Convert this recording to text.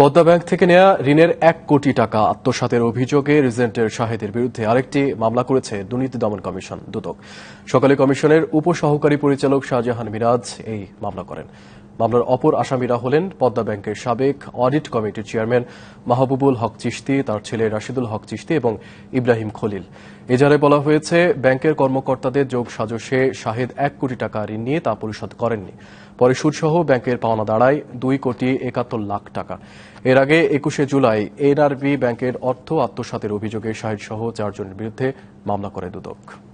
Padma bank থেকে নেয়া ঋণের এক কোটি টাকা আত্মসাতের অভিযোগে রিজেন্টের শাহেদের বিরুদ্ধে আরেকটি মামলা করেছে দুর্নীতি দমন কমিশন দুদক সকালে কমিশনের উপসহকারী পরিচালক শাহজাহান মিরাজ এই মামলা করেন মামলার অপর আসামিরা হলেন পদ্মা ব্যাংকের সাবেক অডিট কমিটির চেয়ারম্যান মাহবুবুল হক চিস্তি তার ছেলে রাশিদুল হক চিস্তি এবং ইব্রাহিম খলিল এজারে বলা হয়েছে ব্যাংকের কর্মকর্তাদের যোগ সাজসে শাহেদ এক কোটি টাকা ঋণ নিয়ে তা পরিশোধ করেননি পরে সুদসহ ব্যাংকের পাওনা দাঁড়ায় দুই কোটি একাত্তর লাখ টাকা এর আগে একুশে জুলাই এনআরবি ব্যাংকের অর্থ আত্মসাতের অভিযোগে শাহেদ সহ চারজনের বিরুদ্ধে মামলা করে দুদক